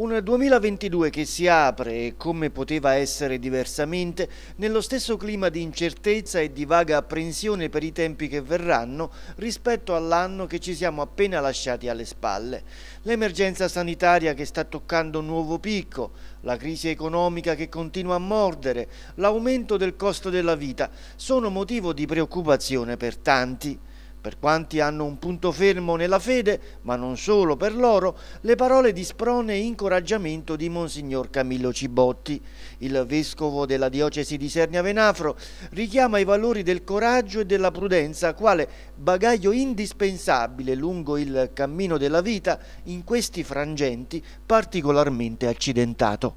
Un 2022 che si apre, e come poteva essere diversamente, nello stesso clima di incertezza e di vaga apprensione per i tempi che verranno rispetto all'anno che ci siamo appena lasciati alle spalle. L'emergenza sanitaria che sta toccando un nuovo picco, la crisi economica che continua a mordere, l'aumento del costo della vita, sono motivo di preoccupazione per tanti. Per quanti hanno un punto fermo nella fede, ma non solo per loro, le parole di sprone e incoraggiamento di Monsignor Camillo Cibotti. Il vescovo della diocesi di Sernia Venafro richiama i valori del coraggio e della prudenza quale bagaglio indispensabile lungo il cammino della vita in questi frangenti particolarmente accidentato.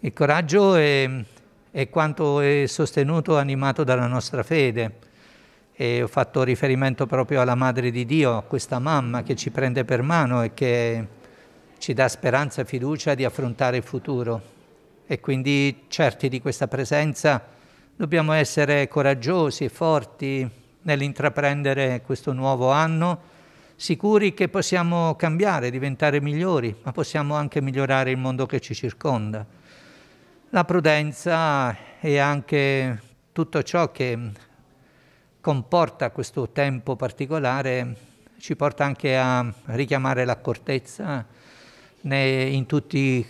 Il coraggio è, è quanto è sostenuto e animato dalla nostra fede e ho fatto riferimento proprio alla Madre di Dio, a questa mamma che ci prende per mano e che ci dà speranza e fiducia di affrontare il futuro. E quindi certi di questa presenza dobbiamo essere coraggiosi e forti nell'intraprendere questo nuovo anno, sicuri che possiamo cambiare, diventare migliori, ma possiamo anche migliorare il mondo che ci circonda. La prudenza è anche tutto ciò che comporta questo tempo particolare ci porta anche a richiamare l'accortezza in tutti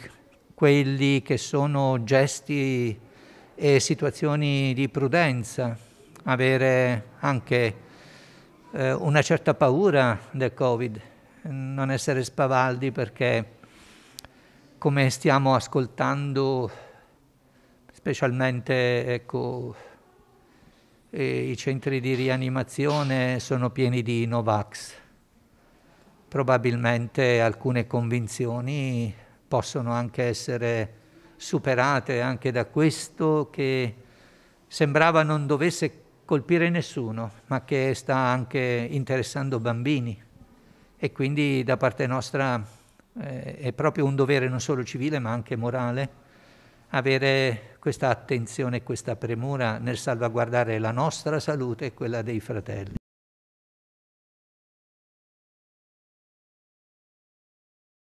quelli che sono gesti e situazioni di prudenza, avere anche eh, una certa paura del Covid, non essere spavaldi perché come stiamo ascoltando specialmente ecco, eh, i centri di rianimazione sono pieni di Novax. Probabilmente alcune convinzioni possono anche essere superate anche da questo che sembrava non dovesse colpire nessuno, ma che sta anche interessando bambini. E quindi da parte nostra eh, è proprio un dovere non solo civile ma anche morale avere questa attenzione e questa premura nel salvaguardare la nostra salute e quella dei fratelli.